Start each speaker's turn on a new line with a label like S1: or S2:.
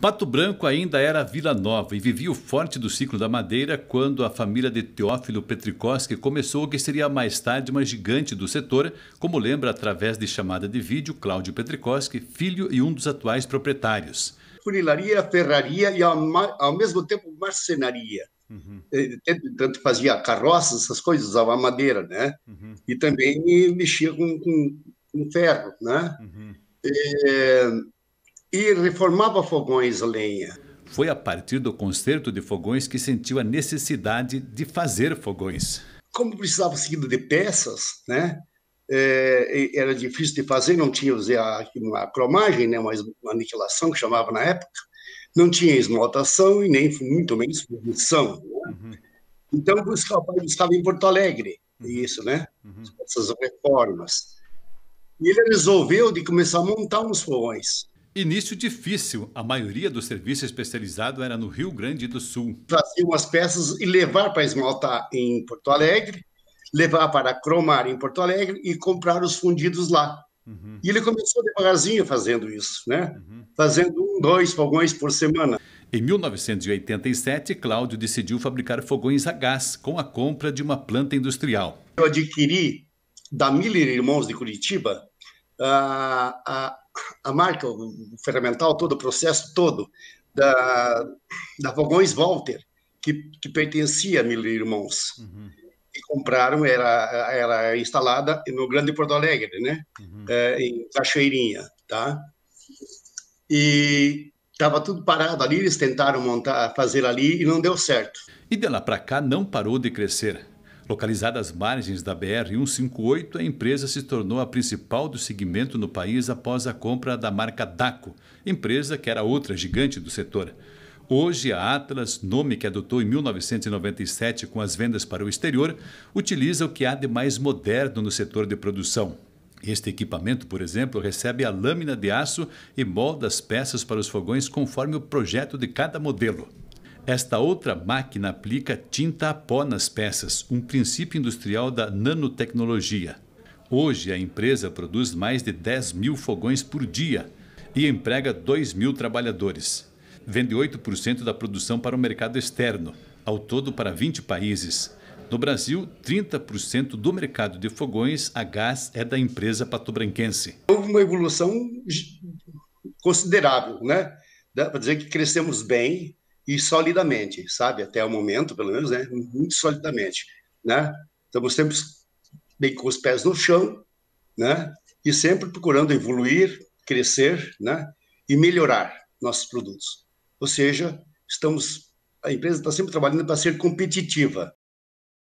S1: Pato Branco ainda era Vila Nova e vivia o forte do ciclo da madeira quando a família de Teófilo Petrikoski começou o que seria mais tarde uma gigante do setor, como lembra através de chamada de vídeo Cláudio Petrikoski, filho e um dos atuais proprietários.
S2: Funilaria, ferraria e ao, ao mesmo tempo marcenaria. Uhum. Eh, tanto fazia carroças, essas coisas, usava madeira, né? Uhum. E também mexia com, com, com ferro, né? Uhum. É e reformava
S1: fogões a lenha. Foi a partir do conserto de fogões que sentiu a necessidade de fazer fogões. Como precisava seguido de peças,
S2: né? É, era difícil de fazer, não tinha a, a cromagem, né, uma, uma aniquilação que chamava na época, não tinha esmaltação e nem muito menos fundição. Né? Uhum. Então, o rapazes estava em Porto Alegre, uhum. isso, né? Uhum. Essas reformas. E ele resolveu de começar a montar uns fogões.
S1: Início difícil. A maioria do serviço especializado era no Rio Grande do Sul. Trazer as peças e levar para
S2: esmaltar em Porto Alegre, levar para cromar em Porto Alegre e comprar os fundidos lá. Uhum. E ele começou devagarzinho fazendo isso, né? Uhum.
S1: Fazendo um, dois fogões por semana. Em 1987, Cláudio decidiu fabricar fogões a gás com a compra de uma planta industrial. Eu adquiri da Miller Irmãos de Curitiba
S2: a, a a marca, o, ferramental, todo o processo todo da, da Vogões Walter, que, que pertencia a Miller Irmãos. Uhum. E compraram, era, era instalada no Grande Porto Alegre, né? Uhum. É, em Cachoeirinha, tá? E estava tudo parado ali, eles tentaram montar, fazer ali e não deu certo.
S1: E de lá para cá não parou de crescer. Localizada às margens da BR-158, a empresa se tornou a principal do segmento no país após a compra da marca Daco, empresa que era outra gigante do setor. Hoje, a Atlas, nome que adotou em 1997 com as vendas para o exterior, utiliza o que há de mais moderno no setor de produção. Este equipamento, por exemplo, recebe a lâmina de aço e molda as peças para os fogões conforme o projeto de cada modelo. Esta outra máquina aplica tinta a pó nas peças, um princípio industrial da nanotecnologia. Hoje, a empresa produz mais de 10 mil fogões por dia e emprega 2 mil trabalhadores. Vende 8% da produção para o mercado externo, ao todo para 20 países. No Brasil, 30% do mercado de fogões a gás é da empresa patobranquense.
S2: Houve uma evolução
S1: considerável, né? Dá
S2: para dizer que crescemos bem, e solidamente, sabe? Até o momento, pelo menos, né? Muito solidamente, né? Estamos sempre bem com os pés no chão, né? E sempre procurando evoluir, crescer, né? E melhorar nossos produtos. Ou seja, estamos a empresa está sempre trabalhando para ser competitiva,